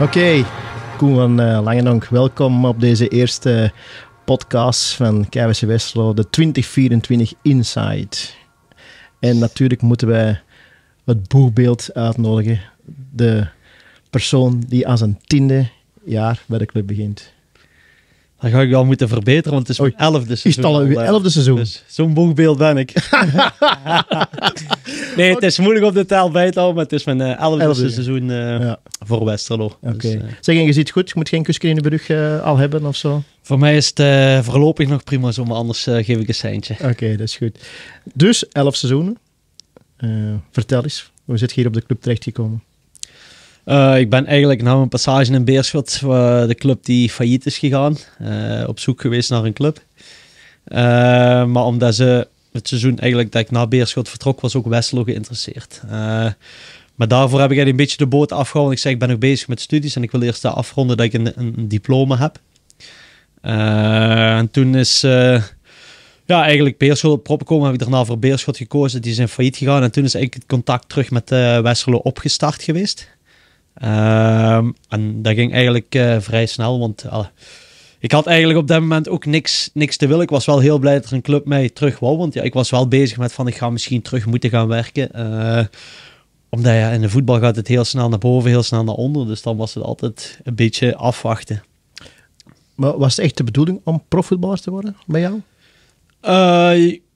Oké, Koen van uh, eh, Langendonk, welkom op deze eerste podcast van KWC Westerlo, de 2024 Insight. En natuurlijk moeten wij het boegbeeld uitnodigen, de persoon die aan zijn tiende jaar bij de club begint. Dat ga ik wel moeten verbeteren, want het is mijn eh, elfde seizoen. Is het al een elfde seizoen? Zo'n boegbeeld ben ik. nee, het is moeilijk op de taal bij te houden, maar het is mijn eh, elfde, elfde seizoen uh, voor Westerlo. Dus, zeg, en je ziet goed, je moet geen in de uh, al hebben of zo? Voor mij is het voorlopig nog prima zo, maar anders geef ik een seintje. Oké, dat is goed. Dus elf seizoenen. vertel eens, hoe zit je hier op de club terechtgekomen? Eh, ik ben eigenlijk na mijn passage in Beerschot, eh, de club die failliet is gegaan, eh, op zoek geweest naar een club. maar omdat ze het seizoen eigenlijk dat ik na Beerschot vertrok, was ook Westerlo geïnteresseerd. maar daarvoor heb ik een beetje de boot afgehouden. Ik zei, ik ben nog bezig met studies en ik wil eerst afronden dat ik een, een diploma heb. en toen is... Ja, eigenlijk Beerschot opgekomen, heb ik daarna voor Beerschot gekozen. Die zijn failliet gegaan. En toen is eigenlijk het contact terug met uh, Westerlo opgestart geweest. Ehm, en dat ging eigenlijk eh, vrij snel, want eh, ik had eigenlijk op dat moment ook niks, niks te willen. Ik was wel heel blij dat er een club mij terug wou, want ja, ik was wel bezig met van ik ga misschien terug moeten gaan werken. Eh, omdat ja, in de voetbal gaat het heel snel naar boven, heel snel naar onder, dus dan was het altijd een beetje afwachten. Maar was het echt de bedoeling om profvoetballer te worden bij jou?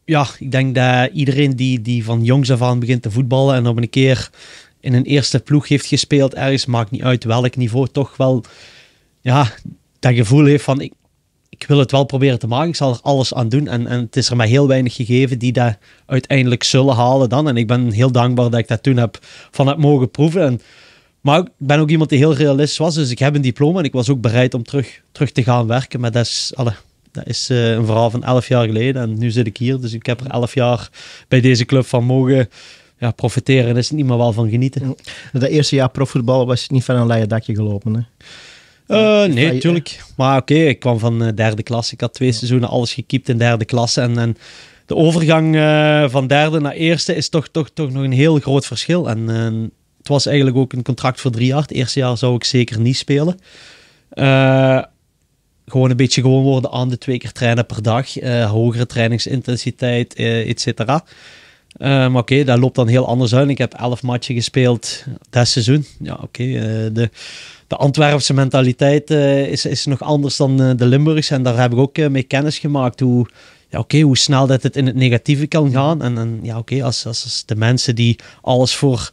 ja, ik denk dat iedereen die, die van jongs af aan begint te voetballen en op een keer in een eerste ploeg heeft gespeeld ergens, maakt niet uit welk niveau, toch wel ja, dat gevoel heeft van ik, ik wil het wel proberen te maken, ik zal er alles aan doen. En, en het is er maar heel weinig gegeven die dat uiteindelijk zullen halen dan. En ik ben heel dankbaar dat ik dat toen heb van het mogen proeven. En, maar ik ben ook iemand die heel realist was, dus ik heb een diploma en ik was ook bereid om terug, terug te gaan werken. Maar dat is, alle, dat is eh, een verhaal van elf jaar geleden en nu zit ik hier. Dus ik heb er elf jaar bij deze club van mogen ja, profiteren is niet meer wel van genieten. Dat eerste jaar profvoetbal was niet van een leien dakje gelopen. Hè? Eh, nee, natuurlijk. Maar oké, ik kwam van eh, derde klas. Ik had twee seizoenen alles gekiept in derde klas. En, en de overgang eh, van derde naar eerste is toch, toch, toch nog een heel groot verschil. En het was eigenlijk ook een contract voor drie jaar. Het eerste jaar zou ik zeker niet spelen. gewoon een beetje gewoon worden aan de twee keer trainen per dag. hogere trainingsintensiteit, et cetera. Eh, maar oké, dat loopt dan heel anders uit. Ik heb elf matchen gespeeld dat seizoen. Ja, oké. Eh, de, de Antwerpse mentaliteit eh, is, is nog anders dan de Limburgs. En daar heb ik ook mee kennis gemaakt hoe, ja, oké, hoe snel dat het in het negatieve kan gaan. En, en ja, oké, als, als, de mensen die alles voor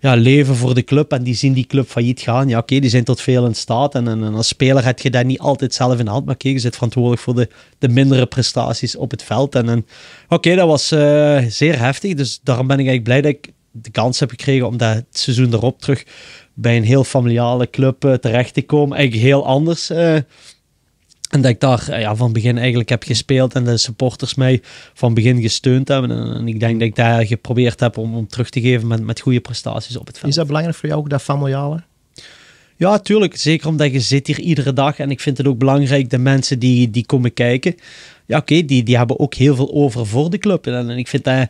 ja, leven voor de club en die zien die club failliet gaan. Ja, oké, die zijn tot veel in staat. En, als speler heb je dat niet altijd zelf in de hand. Maar kijk, je zit verantwoordelijk voor de, de mindere prestaties op het veld. En, en oké, dat was eh, zeer heftig. Dus daarom ben ik eigenlijk blij dat ik de kans heb gekregen om dat seizoen erop terug bij een heel familiale club eh, terecht te komen. Eigenlijk heel anders. Eh, en dat ik daar eh, ja, van begin eigenlijk heb gespeeld en de supporters mij van begin gesteund hebben. En, ik denk dat ik daar geprobeerd heb om, terug te geven met, met goede prestaties op het veld. Is dat belangrijk voor jou ook, dat familiale? Ja, tuurlijk. Zeker omdat je zit hier iedere dag. En ik vind het ook belangrijk, de mensen die, die komen kijken. Ja, oké, die, die hebben ook heel veel over voor de club. En, en ik vind dat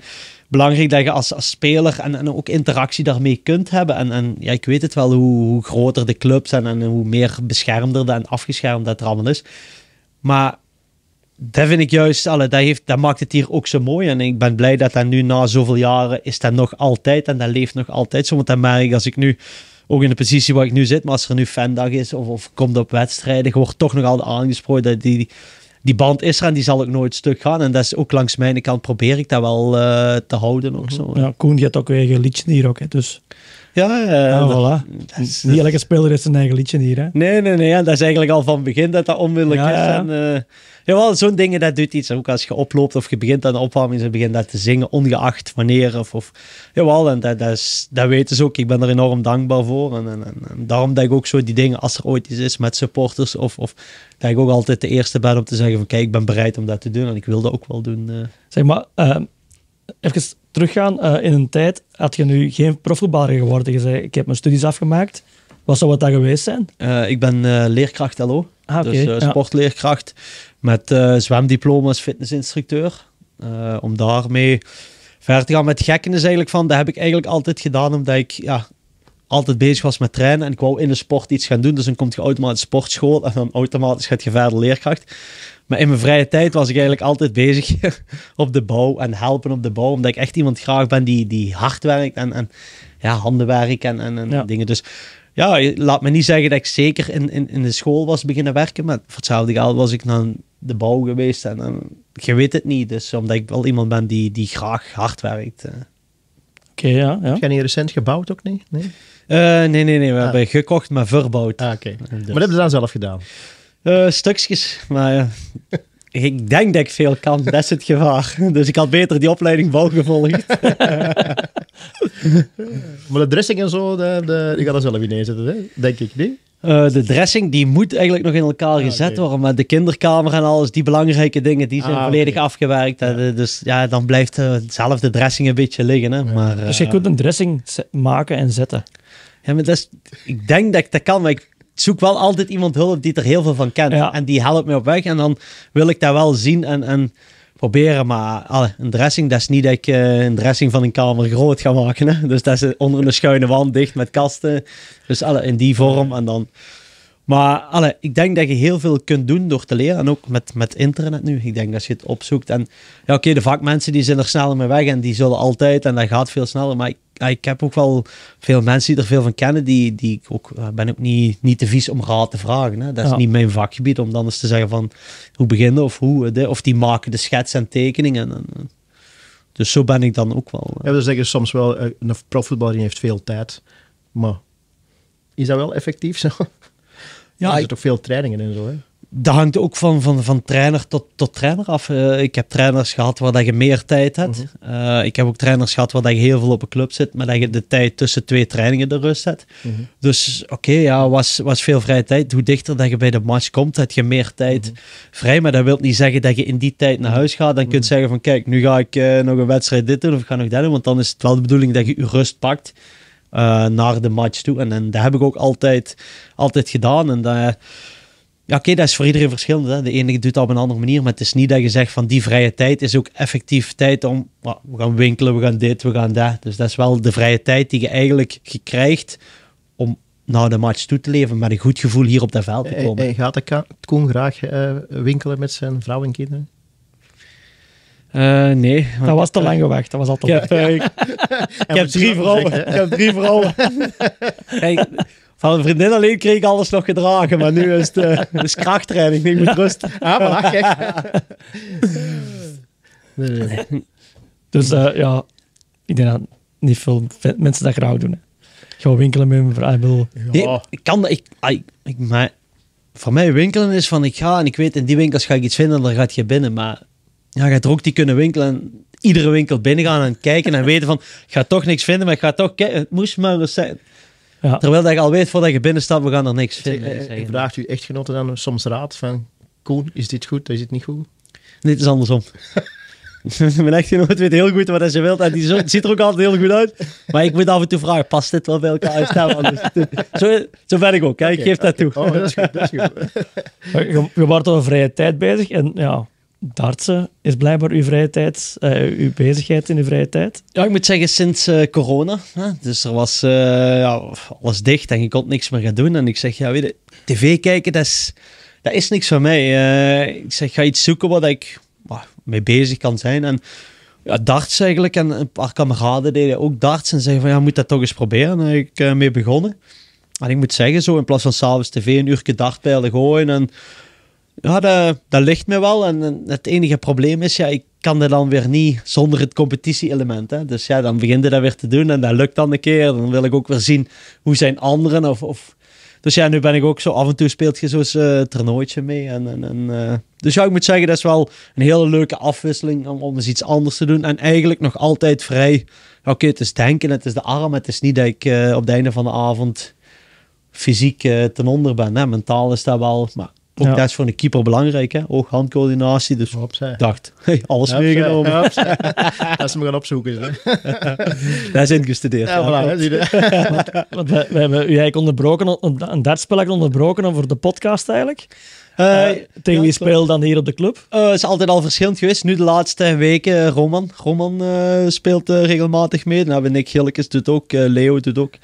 belangrijk dat je als, als speler en, en, ook interactie daarmee kunt hebben. En, en ja, ik weet het wel, hoe, hoe groter de clubs zijn en hoe meer beschermder en afgeschermd dat er allemaal is. Maar dat vind ik juist, alle, dat, heeft, dat maakt het hier ook zo mooi. En ik ben blij dat dat nu na zoveel jaren is dat nog altijd. En dat leeft nog altijd zo. Want dan merk ik als ik nu, ook in de positie waar ik nu zit, maar als er nu fandag is of, of komt op wedstrijden, ik word toch nog altijd aangesproken dat die die band is er en die zal ook nooit stuk gaan. En dat is ook langs mijn kant probeer ik dat wel eh, te houden. Ook zo, ja, Koen die ook weer eigen liedje hier ook, hè, dus... Ja, uh, voilà. Dat is, eh, Niet elke speler heeft zijn eigen liedje hier, hè? Nee, nee, nee. dat is eigenlijk al van het begin dat dat onmiddellijk is. En, Jawel, zo'n dingen, dat doet iets. Ook als je oploopt of je begint aan de opwarming, ze begint dat te zingen, ongeacht wanneer. Of, of, jawel, en dat, dat, is, dat weten ze ook. Ik ben er enorm dankbaar voor. En, en, en, daarom dat ik ook zo die dingen, als er ooit iets is met supporters, of, of dat ik ook altijd de eerste ben om te zeggen van kijk, ik ben bereid om dat te doen en ik wil dat ook wel doen. Eh. Zeg maar, ehm, even teruggaan uh, in een tijd, had je nu geen profvoetballer geworden? Je zei, ik heb mijn studies afgemaakt. Wat zou het dan geweest zijn? Eh, ik ben leerkracht LO. Ah, Dus sportleerkracht met eh, als fitnessinstructeur. Eh, om daarmee verder te gaan met gekken is eigenlijk van, dat heb ik eigenlijk altijd gedaan omdat ik ja, altijd bezig was met trainen en ik wou in de sport iets gaan doen. Dus dan komt je automatisch sportschool en dan automatisch gaat je verder leerkracht. Maar in mijn vrije tijd was ik eigenlijk altijd bezig op de bouw en helpen op de bouw. Omdat ik echt iemand graag ben die, die hard werkt en, en ja, handenwerk en, en, dingen. Dus ja, laat me niet zeggen dat ik zeker in, in, in de school was beginnen werken. Maar voor hetzelfde geld was ik dan de bouw geweest. En, en, je weet het niet. Dus omdat ik wel iemand ben die, die graag hard werkt. Eh. Oké, ja, Heb jij niet recent gebouwd ook niet? Nee, eh, nee, nee, nee. We ah. hebben gekocht, maar verbouwd. Ah, oké. Okay. Dus- maar dat hebben ze dan zelf gedaan? Uh, stukjes, maar ja. ik denk dat ik veel kan. dat is het gevaar. Dus ik had beter die opleiding bouw gevolgd. maar de dressing en zo, de, de, die gaat er zelf in hè? denk ik, niet? Eh, de dressing die moet eigenlijk nog in elkaar ah, gezet worden. Maar de kinderkamer en alles, die belangrijke dingen, die zijn ah, volledig afgewerkt. Eh, dus ja, dan blijft eh, zelf de dressing een beetje liggen. Hè? dus je kunt een dressing maken en zetten. Ja, maar ik denk dat ik dat kan, maar ik zoek wel altijd iemand hulp die er heel veel van kent. En die helpt me op weg. En dan wil ik dat wel zien en, en proberen. Maar alle, een dressing, dat is niet dat ik eh, een dressing van een kamer groot ga maken. Dus dat is onder een schuine wand, dicht met kasten. Dus alle, in die vorm. En dan... Maar alle, ik denk dat je heel veel kunt doen door te leren. En ook met, met internet nu. Ik denk dat je het opzoekt. En ja, oké, de vakmensen die zijn er sneller mee weg. En die zullen altijd, en dat gaat veel sneller. Maar ik heb ook wel veel mensen die er veel van kennen, die, die ik ook, eh, ben ook niet, niet te vies om raad te vragen. Hè. Dat is niet mijn vakgebied om dan eens te zeggen van hoe beginnen of hoe, eh, de, of die maken de schets en tekeningen. En, dus zo ben ik dan ook wel. Eh. Ja, we zeggen soms wel, een profvoetballer heeft veel tijd, maar is dat wel effectief zo? Ja, er zitten toch veel trainingen en zo, hè? dat hangt ook van, van, van trainer tot, tot trainer af. Eh, ik heb trainers gehad waar dat je meer tijd hebt. Mhm. Eh, ik heb ook trainers gehad waar dat je heel veel op een club zit, maar dat je de tijd tussen twee trainingen de rust hebt. Mhm. Dus oké, ja, was, was veel vrije tijd. Hoe dichter dat je bij de match komt, heb je meer tijd mhm. vrij. Maar dat wil niet zeggen dat je in die tijd naar huis gaat. Dan kun je zeggen van kijk, nu ga ik eh, nog een wedstrijd dit doen of ik ga nog dat doen. Want dan is het wel de bedoeling dat je je rust pakt. naar de match toe. En, en dat heb ik ook altijd, altijd gedaan. En dat, ja, oké, dat is voor iedereen verschillend. Hè? De ene doet dat op een andere manier, maar het is niet dat je zegt van die vrije tijd is ook effectief tijd om, we gaan winkelen, we gaan dit, we gaan dat. Dus dat is wel de vrije tijd die je eigenlijk gekrijgt krijgt om naar de match toe te leven met een goed gevoel hier op dat veld te komen. Hey, gaat de Koen graag eh, winkelen met zijn vrouw en kinderen? Eh, nee. Dat was te lang gewacht. Dat was altijd. Ik heb, eh, ik, heb drie vrouwen. Ik heb drie vrouwen. Van een vriendin alleen kreeg ik alles nog gedragen, maar nu is het uh, krachttraining. Ik rust. Ah, maar gek. nee, nee, nee. Dus eh, ja, ik denk dat niet veel mensen dat graag doen. Hè. Gewoon winkelen met mijn vrouw. ik kan dat. Ik, ik, maar voor mij winkelen is van ik ga en ik weet in die winkels ga ik iets vinden, dan gaat je binnen. Maar ja, gaat er ook die kunnen winkelen iedere winkel binnen gaan en kijken en weten van, ik ga toch niks vinden, maar ik ga toch Het moest maar eens zijn. Terwijl dat je al weet voordat je binnenstapt, we gaan er niks vinden. Eh, ik vraagt u genoten dan soms raad van, Koen, is dit goed, is dit niet goed? Nee, het is andersom. Mijn echtgenoot weet heel goed wat ze wilt en die ziet er ook altijd heel goed uit. Maar ik moet af en toe vragen, past dit wel bij elkaar? zo, zo ben ik ook, ik geef dat toe. Oh, dat is goed, je, je wordt over vrije tijd bezig en ja, Dartsen is blijkbaar uw vrije tijd, uh, uw bezigheid in uw vrije tijd. Ja, ik moet zeggen, sinds eh, corona. Hè, dus er was eh, ja, alles dicht en je kon niks meer gaan doen. En ik zeg, ja, weet je, tv kijken, dat is, dat is niks voor mij. ik zeg, ga iets zoeken wat ik bah, mee bezig kan zijn. En ja, darts eigenlijk. En een paar kameraden deden ook darts. En zeggen van, ja, moet dat toch eens proberen. daar heb ik mee begonnen. En ik moet zeggen, zo in plaats van s'avonds tv een uurtje dartpijlen gooien en ja, dat, dat, ligt me wel. En het enige probleem is, ja, ik kan dat dan weer niet zonder het competitie-element. Hè? Dus ja, dan begint je dat weer te doen en dat lukt dan een keer. Dan wil ik ook weer zien hoe zijn anderen. Of, of... Dus ja, nu ben ik ook zo af en toe speelt je zo'n uh, toernooitje mee. En, en, eh, Dus ja, ik moet zeggen, dat is wel een hele leuke afwisseling om, om eens iets anders te doen. En eigenlijk nog altijd vrij. Oké, het is denken, het is de arm. Het is niet dat ik eh, op het einde van de avond fysiek ten onder ben. Hè? Mentaal is dat wel. Maar ook ja. dat is voor een keeper belangrijk, hè? Ook handcoördinatie. Dus dacht, alles meegenomen. dat ze me gaan opzoeken. Hè? Daar zijn gestudeerd. Ja, voilà, want, want we, hebben u eigenlijk onderbroken, een onderbroken voor de podcast eigenlijk. Eh, eh, tegen wie speel dan hier op de club? Eh, het is altijd al verschillend geweest. Nu de laatste weken Roman. Roman speelt regelmatig mee. hebben ben ik Gillekes doet ook. Leo doet ook.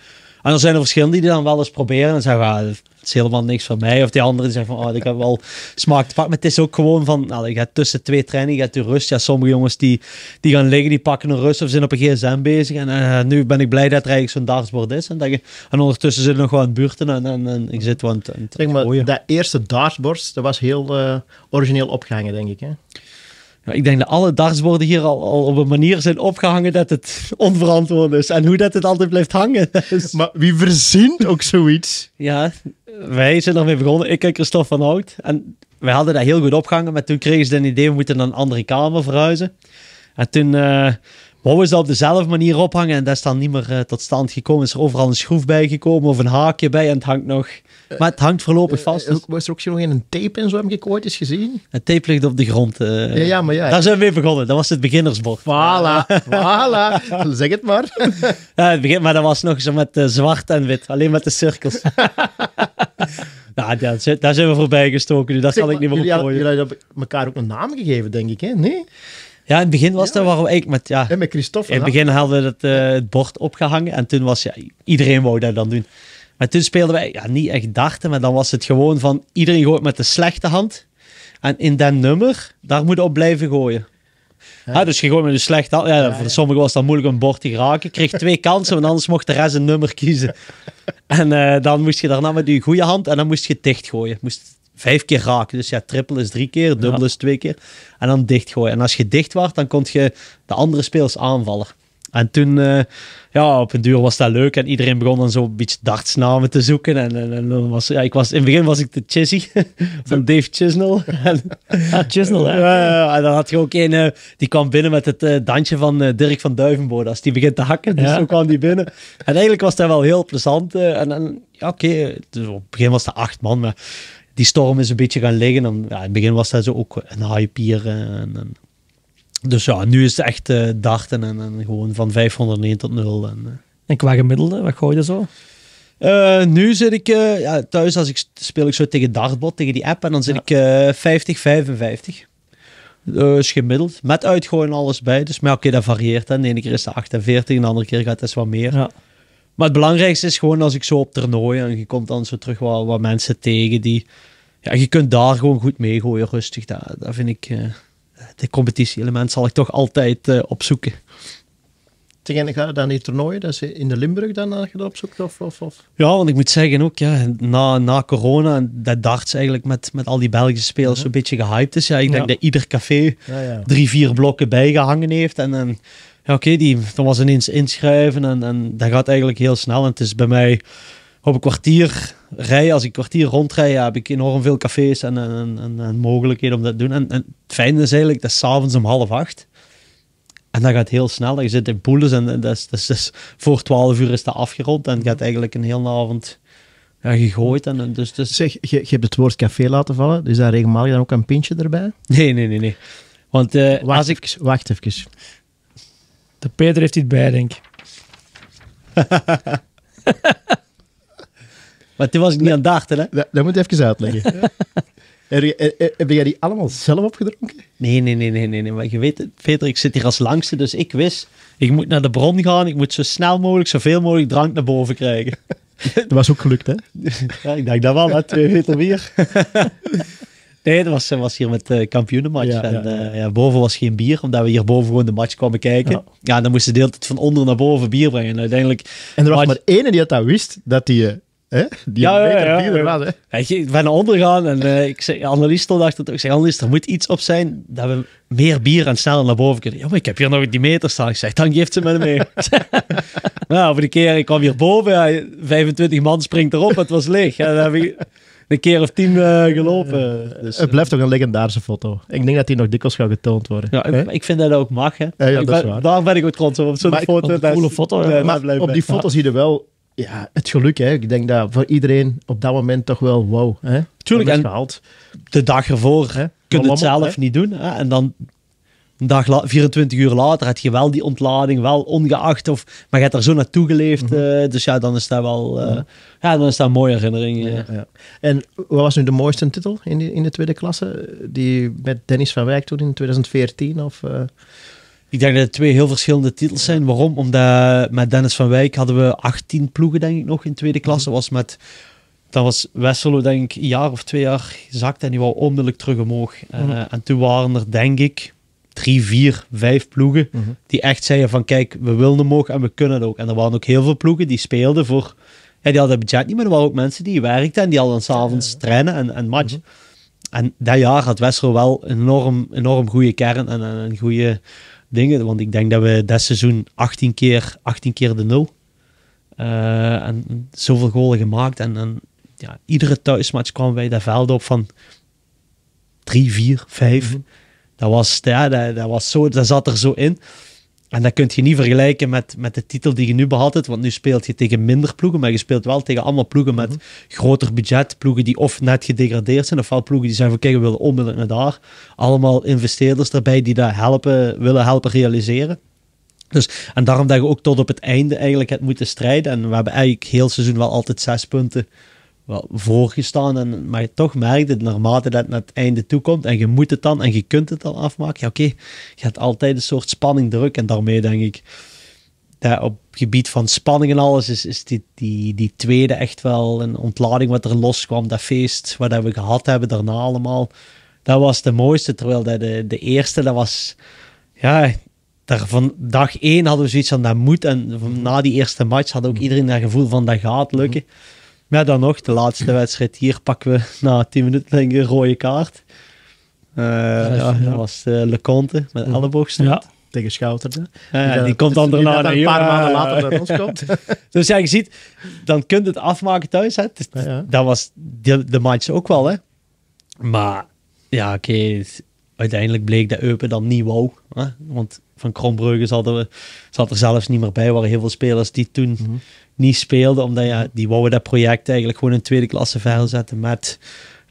En dan zijn er verschillende die dan wel eens proberen en zeggen, het ah, is helemaal niks van mij. Of die anderen die zeggen van, oh, ik heb wel smaak te pakken. Maar het is ook gewoon van, nou, je gaat tussen twee trainingen, je gaat de rust. Ja, sommige jongens die, die gaan liggen, die pakken een rust of zijn op een gsm bezig. En eh, nu ben ik blij dat er eigenlijk zo'n dashboard is. En, dat je, en ondertussen zitten nog gewoon buurten en, en, en ik zit gewoon Dat eerste dashboard, dat was heel eh, origineel opgehangen, denk ik, hè? ik denk dat alle dartsborden hier al, op een manier zijn opgehangen dat het onverantwoord is. En hoe dat het altijd blijft hangen. Dus- maar wie verzint ook zoiets? ja, wij zijn ermee begonnen. Ik en Christophe van Hout. En wij hadden dat heel goed opgehangen. Maar toen kregen ze een idee, we moeten naar een andere kamer verhuizen. En toen eh, wouden ze op dezelfde manier ophangen. En dat is dan niet meer eh, tot stand gekomen. Is er overal een schroef bijgekomen of een haakje bij en het hangt nog. Eh, maar het hangt voorlopig eh, vast. Dus... was er ook nog een tape en zo, heb ik ooit eens gezien? Een tape ligt op de grond. ja, maar ja. Daar zijn we mee begonnen. Dat was het beginnersbord. Voilà, voilà. zeg het maar. het begin, maar dat was nog zo met zwart en wit. Alleen met de cirkels. Nou, daar, zijn we voorbij gestoken. Dus dat zal ik niet meer opgooien. Jullie hebben elkaar ook een naam gegeven, denk ik, hè? Nee? Ja, in het begin was dat waarom ik met ja. En met Christophe. In het begin hadden we het, eh, het, bord opgehangen en toen was ja, iedereen wou dat dan doen. Maar toen speelden wij ja, niet echt darten, maar dan was het gewoon van iedereen gooit met de slechte hand. En in dat nummer, daar moet je op blijven gooien. Ja. Ah, dus je gooit met de slechte hand. Ja, voor sommigen was dat moeilijk om een bord te raken. kreeg twee kansen, want anders mocht de rest een nummer kiezen. En eh, dan moest je daarna met je goede hand en dan moest je gooien Moest vijf keer raken. Dus ja, triple is drie keer, dubbel is twee keer. En dan dichtgooien. En als je dicht was dan kon je de andere speels aanvallen. En toen, eh, ja, op een duur was dat leuk. En iedereen begon dan zo een beetje dartsnamen te zoeken. En, en, dan was, ja, ik was, in het begin was ik de Chizzy van Dave Chisnell. en, Chisnell, hè? en dan had je ook een, eh, die kwam binnen met het eh, dansje van Dirk van Duivenbode. Als die begint te hakken, dus ja. zo kwam die binnen. En eigenlijk was dat wel heel plezant. en, ja, oké, dus op het begin was dat acht man, maar die storm is een beetje gaan liggen. En, ja, in het begin was dat zo ook een hype hier. Eh, en, dus ja, nu is het echt uh, eh, darten en, en, gewoon van 501 tot 0. En, eh. en qua gemiddelde, wat gooi je zo? nu zit ik ja, thuis, als ik speel ik zo tegen dartbot, tegen die app. En dan zit ja. ik 50, 55. is gemiddeld. Met uitgooien alles bij. Dus maar oké, dat varieert. Hè. De ene keer is het 48, en de andere keer gaat het wat meer. Ja. Maar het belangrijkste is gewoon als ik zo op toernooi en je komt dan zo terug wat, mensen tegen die. Ja, je kunt daar gewoon goed mee gooien, rustig. Dat, dat vind ik. Uh, de competitie-element zal ik toch altijd uh, opzoeken. Tegen ga je dan die toernooien, dat is in de Limburg dan dat je dat opzoekt? Of, of, of, Ja, want ik moet zeggen ook, ja, na, na corona en dat darts eigenlijk met, met al die Belgische spelers uh een beetje gehyped is. Ja, ik denk dat ieder café drie, vier blokken bijgehangen heeft. En dan ja, oké, die dan was ineens inschrijven en, en dat gaat eigenlijk heel snel. En het is bij mij op een kwartier rijden, als ik een kwartier rondrij, ja, heb ik enorm veel cafés en, en, en, mogelijkheden om dat te doen. En, en het fijne is eigenlijk, dat is s'avonds om half acht. En dat gaat heel snel. Je zit in pools en dat is, dat is, voor twaalf uur is dat afgerond en gaat eigenlijk een hele avond ja, gegooid. En, dus, dus... Zeg, je, je hebt het woord café laten vallen, dus daar regelmatig dan ook een pintje erbij? Nee, nee, nee. nee. Want, uh, als ik... wacht even. De Peter heeft iets bij, denk ik. maar toen was ik niet aan het dachten, hè? Dat, moet je even uitleggen. Eh, eh, heb jij die allemaal zelf opgedronken? Nee, nee, nee, nee, nee. Maar je weet, Peter, ik zit hier als langste, dus ik wist, ik moet naar de bron gaan, ik moet zo snel mogelijk, zoveel mogelijk drank naar boven krijgen. Dat was ook gelukt, hè? Ja, ik denk dat wel, hè? Twee meter weer. Nee, dat was, was hier met de eh, kampioenenmatch. en, eh, ja. boven was geen bier, omdat we hier boven gewoon de match kwamen kijken. Ja, dan moesten ze de hele tijd van onder naar boven bier brengen. En, uiteindelijk, en er was match... maar één die dat wist, dat die... Eh, hè? Die ja, ja, ja, ja. hè? ik ben naar onder gaan en uh, ik zei, analist stond achter Ik zei, analist, er moet iets op zijn dat we meer bier en sneller naar boven kunnen. Ja, maar ik heb hier nog die meter staan. Ik zei, dan geeft ze me mee. nou, voor de keer, ik kwam hier boven. 25 man springt erop, het was leeg. dan heb ik, een keer of tien eh, gelopen. Dus, het blijft toch een legendarische foto. Ik denk dat die nog dikwijls gaat getoond worden. Ja, ik, vind dat ook mag. Hè. Ja, ben, daar ben ik ook trots op. Op zo'n foto. Een coole foto. op die foto zie je wel ja, het geluk. Hè. Ik denk dat voor iedereen op dat moment toch wel wow. Hè. Tuurlijk. En gehaald. de dag ervoor hè? kun het zelf niet doen. Hè? En dan een dag la, 24 uur later had je wel die ontlading, wel ongeacht of, maar je hebt er zo naartoe geleefd. Mhm. Eh, dus ja, dan is dat wel, uh, ja. dan is dat een mooie herinnering. Ja, En wat was nu de mooiste titel in, in de tweede klasse? Die met Dennis van Wijk toen in 2014 of... Eh? Ik denk dat het twee heel verschillende titels zijn. Waarom? Omdat met Dennis van Wijk hadden we 18 ploegen, denk ik, nog in tweede mhm. klasse. Was met dan was Westerlo, denk ik, een jaar of twee jaar gezakt en die wou onmiddellijk terug omhoog. Mhm. En toen waren er, denk ik, drie, vier, vijf ploegen mhm. die echt zeiden van kijk, we willen hem ook en we kunnen het ook. En er waren ook heel veel ploegen die speelden voor, ja, die hadden budget niet, maar er waren ook mensen die werkten en die hadden s'avonds ja, trainen en, en match. Mhm. En dat jaar had Westerlo wel een enorm, enorm goede kern en, en, goede dingen. Want ik denk dat we dat seizoen 18 keer, 18 keer de nul uh, en zoveel golen gemaakt. En, en ja, iedere thuismatch kwamen wij dat veld op van 3, 4, 5. Dat was, ja, dat, was zo, dat zat er zo in. En dat kun je niet vergelijken met, met de titel die je nu behaald hebt. Want nu speelt je tegen minder ploegen. Maar je speelt wel tegen allemaal ploegen met mhm. groter budget. Ploegen die of net gedegradeerd zijn. Ofwel ploegen die zijn van kijk, we willen onmiddellijk naar daar. Allemaal investeerders erbij die dat helpen, willen helpen realiseren. Dus, en daarom dat je ook tot op het einde eigenlijk hebt moeten strijden. En we hebben eigenlijk heel seizoen wel altijd zes punten wel voorgestaan. En, maar je toch merkt dat naarmate dat naar het einde toe komt en je moet het dan en je kunt het dan afmaken, ja, oké, je hebt altijd een soort spanning druk. En daarmee denk ik, dat op gebied van spanning en alles is, is die, die, die tweede echt wel een ontlading wat er loskwam. Dat feest wat we gehad hebben daarna allemaal, dat was de mooiste. Terwijl dat de, eerste, dat was, ja, daar van dag één hadden we zoiets van dat moet. En na die eerste match had ook iedereen dat gevoel van dat gaat lukken. Maar dan nog, de laatste wedstrijd hier pakken we na tien minuten denk ik, een rode kaart. Eh, ja, dat was uh, Leconte met elleboogstoot. Ja. Tegen schouderden. Ja, die, eh, die komt dus dan daarna een paar maanden later bij ons komt. dus ja, je ziet, dan kunt het afmaken thuis. Hè. dat was de, de match ook wel. Hè. Maar ja, oké. uiteindelijk bleek dat Eupen dan niet wou. Want van Kronbrugge zat er, er zelfs niet meer bij. Er waren heel veel spelers die toen... Mhm niet speelde. Omdat ja, die wouden dat project eigenlijk gewoon in tweede klasse verder zetten met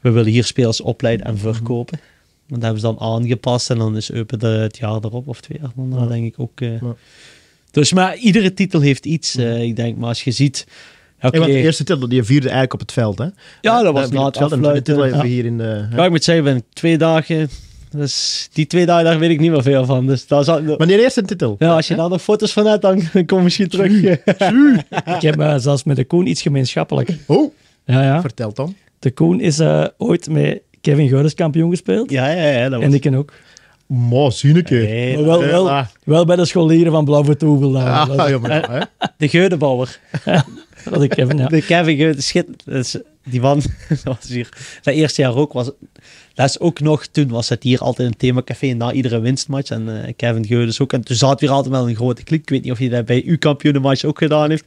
we willen hier spelers opleiden en mhm. verkopen. Want dat hebben ze dan aangepast en dan is Eupen er het jaar erop of twee jaar daarna denk ik ook. Eh, dus maar iedere titel heeft iets, mhm. eh, ik denk. Maar als je ziet... Okay. de eerste titel, die vierde eigenlijk op het veld, hè? Ja, dat was na het veld. de titel hier in de... ik moet zeggen, we hebben twee dagen dus die twee dagen daar weet ik niet meer veel van. Dus dat Wanneer eerst een titel? Ja, als je daar nog foto's van hebt, dan kom je misschien terug. ik heb eh, zelfs met de Koen iets gemeenschappelijk. Oh, ja, ja. vertel dan. De Koen is eh, ooit met Kevin Geurens kampioen gespeeld. Ja, ja, ja. Dat was... En ik ken ook. Maar zie keer. hey, wel, eh, wel, ah. wel, bij de scholieren van Blauwe Toebel. Ah, ja, de Geudenbouwer. dat ik Kevin, ja. De Kevin Geuden, schitterend die man, was hier, Dat eerste jaar ook, was, dat is ook nog, toen was het hier altijd een themacafé na iedere winstmatch. En eh, Kevin Geudes ook. En toen zat weer altijd wel een grote klik. Ik weet niet of hij dat bij uw kampioenenmatch ook gedaan heeft.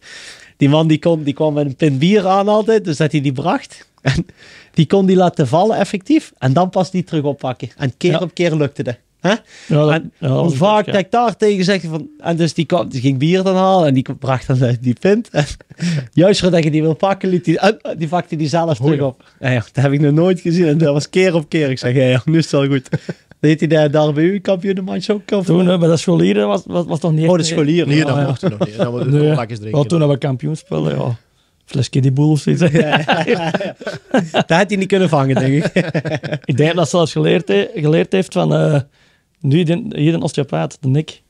Die man die, kon, die kwam met een pint bier aan altijd, dus dat hij die bracht. En die kon die laten vallen effectief. En dan pas die terug oppakken. En keer op keer lukte dat. Hè? Ja, dat, en vaak dat ik daar tegen zeg van... En dus die, kwam, die ging bier dan halen en die bracht dan die pint. En juist voordat je die wil pakken, liet die, eh, die vakte die zelf terug op. Ja, dat heb ik nog nooit gezien. En dat was keer op keer. Ik zeg, ja, nu is het wel goed. Deed hij daar, daar bij u kampioen de man ook kampioen? Toen, eh, bij de scholieren was, was, toch niet Oh, de scholieren. Nee, dat ja. mocht nog niet. Dat nog nee, drinken. toen hebben we kampioenspullen, ja. Flesje die boel of zoiets. Ja, ja, dat had hij niet kunnen vangen, denk ik. ik denk dat ze zelfs geleerd, geleerd heeft van... Uh, nu hier een osteopaat, de Nick.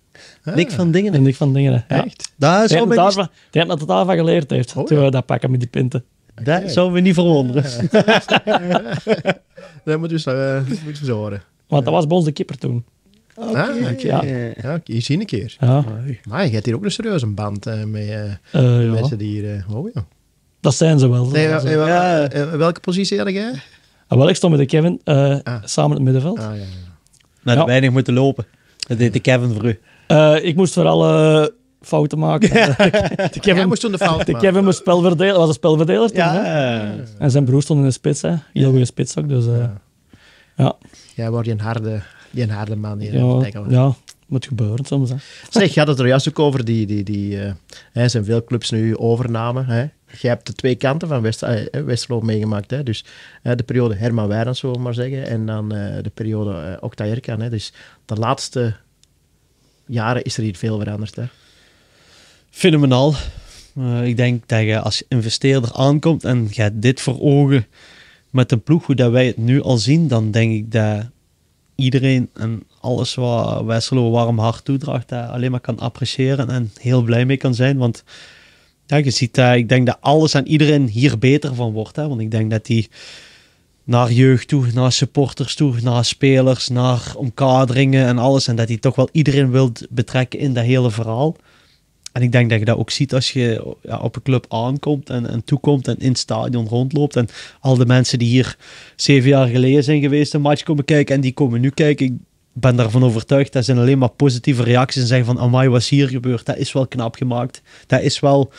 Ah. Nick van dingen Nick van dingen Echt? Dat is die, heeft van, die heeft totaal van geleerd heeft, oh, toen we dat pakken met die pinten. Dat zou me niet verwonderen. Eh, dat moet je, uh, zo horen. Want dat was bij de kipper toen. Ah, Ja. ja, je ziet een keer. Ja. Maar je hebt hier ook een serieuze band uh, met eh, mensen die hier... oh, Dat zijn ze wel. welke positie had jij? Ah, wel, ik stond met de Kevin ah. samen in het middenveld. Ah, met ja. weinig moeten lopen. Dat deed de Kevin voor u. Uh, ik moest vooral uh, fouten maken. de Kevin, Jij moest toen de fout De Kevin moest spelverdelen, was een spelverdeler toen. Hè? En zijn broer stond in de spits. Hè? Heel goede spits ook. Dus, uh, ja. Jij wordt een harde, die in Haarlem hier. Ja, ja, moet gebeuren soms. Hè. Zeg, je had het er juist ook over, die, die, die, uh, zijn veel clubs nu overnamen. Hè. Jij hebt de twee kanten van West, uh, meegemaakt. Hè. Dus de periode Herman Weirens, zullen we maar zeggen. En dan eh, de periode Okta Hè. Dus de laatste jaren is er hier veel veranderd. Hè. Fenomenaal. ik denk dat je als investeerder aankomt en je dit voor ogen met een ploeg, hoe dat wij het nu al zien, dan denk ik dat iedereen en alles wat Westerlo warm hart toedraagt, eh, alleen maar kan appreciëren en heel blij mee kan zijn. Want ja, je ziet, uh, ik denk dat alles en iedereen hier beter van wordt. Hè? Want ik denk dat die naar jeugd toe, naar supporters toe, naar spelers, naar omkaderingen en alles. En dat hij toch wel iedereen wilt betrekken in dat hele verhaal. En ik denk dat je dat ook ziet als je op een club aankomt en, en toekomt en in het stadion rondloopt. En al de mensen die hier zeven jaar geleden zijn geweest een match komen kijken en die komen nu kijken. Ik ben daarvan overtuigd. Dat zijn alleen maar positieve reacties en zeggen van amai, wat is hier gebeurd? Dat is wel knap gemaakt. Dat is wel...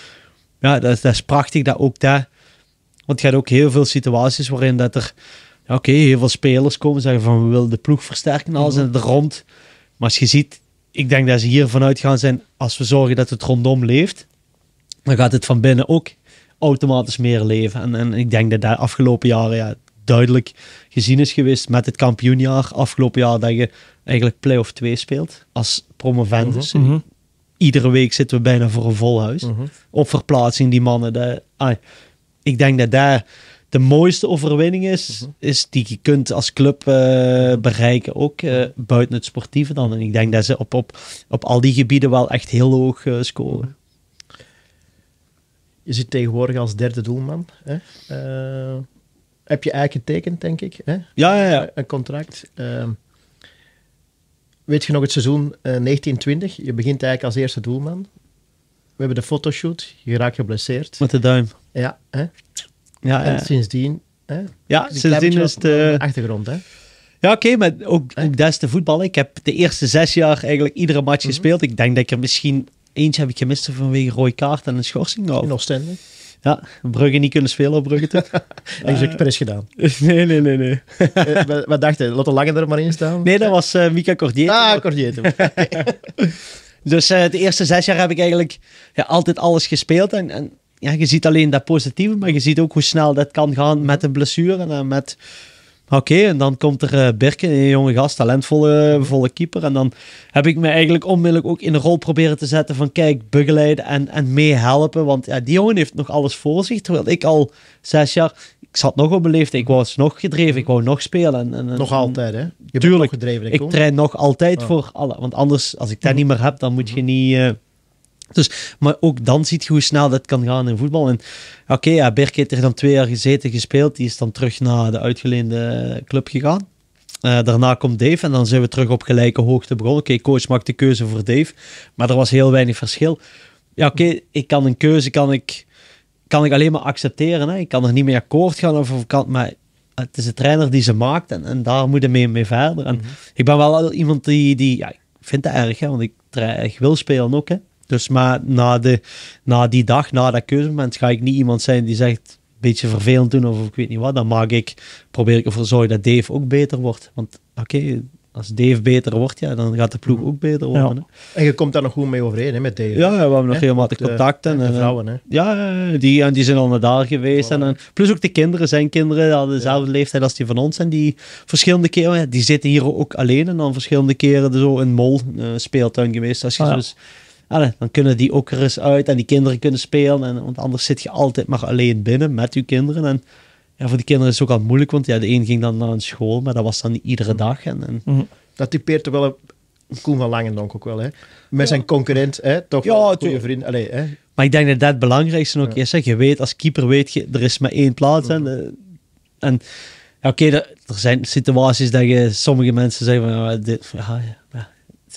Ja, dat, dat is prachtig dat ook dat... Want je hebt ook heel veel situaties waarin dat er... Ja, Oké, heel veel spelers komen zeggen van we willen de ploeg versterken. Alles in de rond. Maar als je ziet ik denk dat ze hier vanuit gaan zijn, als we zorgen dat het rondom leeft, dan gaat het van binnen ook automatisch meer leven. En, en ik denk dat de afgelopen jaren ja, duidelijk gezien is geweest met het kampioenjaar. Afgelopen jaar dat je eigenlijk play-off 2 speelt als promovendus. Mhm, mhm. iedere week zitten we bijna voor een vol huis. Mhm. Op verplaatsing die mannen. De, ik denk dat daar de mooiste overwinning is, mhm. is die je kunt als club eh, bereiken, ook eh, buiten het sportieve dan. En ik denk dat ze op, op, op al die gebieden wel echt heel hoog eh, scoren. Je zit tegenwoordig als derde doelman. Hè? heb je eigenlijk getekend, denk ik? Hè? Ja, ja, ja. Een contract. Ehm, weet je nog het seizoen 1920? Je begint eigenlijk als eerste doelman. We hebben de fotoshoot. Je raakt geblesseerd. Met de duim. Ja, hè? Ja, en eh, sindsdien... Hè, ja, sindsdien is de... Eh, achtergrond, hè? Ja, oké, maar ook, ook des te voetballen. Ik heb de eerste zes jaar eigenlijk iedere match mhm. gespeeld. Ik denk dat ik er misschien eentje heb ik gemist vanwege rode kaart en een schorsing. Of... In Oostende? Ja, Brugge niet kunnen spelen op Brugge toch? en je hebt gedaan? nee, nee, nee. nee. Eh, wat dacht je? Lotte Lange er maar in staan? Nee, dat was uh, Mika Cordier. Ah, Cordier. dus de eerste zes jaar heb ik eigenlijk ja, altijd alles gespeeld. En, en ja, je ziet alleen dat positieve, maar je ziet ook hoe snel dat kan gaan met mhm. een blessure en met... Oké, en dan komt er uh, eh, Birken, een jonge gast, talentvolle mhm. volle keeper. En dan heb ik me eigenlijk onmiddellijk ook in de rol proberen te zetten van kijk, begeleiden en, en meehelpen. Want ja, die jongen heeft nog alles voor zich. Terwijl ik al zes jaar, ik zat nog op mijn leeftijd, ik was nog gedreven, ik mhm. wou nog spelen. En, en, nog altijd hè? Je tuurlijk, gedreven, ik, ik train nog altijd voor alle. Want anders, als ik dat niet meer heb, dan moet je niet... Eh, dus, maar ook dan ziet je hoe snel dat kan gaan in voetbal. En oké, ja, Birk heeft er dan twee jaar gezeten, gespeeld. Die is dan terug naar de uitgeleende club gegaan. Eh, daarna komt Dave en dan zijn we terug op gelijke hoogte begonnen. Oké, coach maakt de keuze voor Dave, maar er was heel weinig verschil. Ja, oké, ik kan een keuze kan ik, kan ik alleen maar accepteren. Hè? Ik kan er niet mee akkoord gaan of, of maar het is de trainer die ze maakt en, daar moet je mee, mee verder. En mhm. ik ben wel iemand die, die ja, ik vind dat erg, hè, want ik, ik wil spelen ook. Hè. Dus maar na, de, na die dag, na dat keuzemoment, ga ik niet iemand zijn die zegt een beetje vervelend doen of ik weet niet wat. Dan maak ik, probeer ik ervoor zorgen dat Dave ook beter wordt. Want oké, als Dave beter wordt, ja, dan gaat de ploeg ook beter worden. En je komt daar nog goed mee overeen hè, met Dave. Ja, we hebben nog regelmatig contact. En, de eh, vrouwen, hè? Ja, die, en die zijn al naar daar geweest. En, plus ook de kinderen. Zijn kinderen hadden dezelfde leeftijd als die van ons. En die verschillende keren, oh die zitten hier ook alleen. En dan verschillende keren zo in Mol, eh, speeltuin geweest. Als je ah, ja. dus Allee, ah, dan kunnen die ook er eens uit en die kinderen kunnen spelen. En, want anders zit je altijd maar alleen binnen met je kinderen. En ja, voor die kinderen is het ook al moeilijk, want ja, de een ging dan naar een school, maar dat was dan niet iedere mm-hmm. dag. En, en... Mm-hmm. Dat typeert er wel een Koen van Langendonk ook wel, hè? Met zijn concurrent, hè? Toch ja, goede vriend. Allee, hè? Maar ik denk dat dat het belangrijkste ook is. Hè? Je weet, als keeper weet je, er is maar één plaats. Mm-hmm. En, eh, en ja, oké, okay, er, zijn situaties dat je, sommige mensen zeggen van, ja, dit, ja,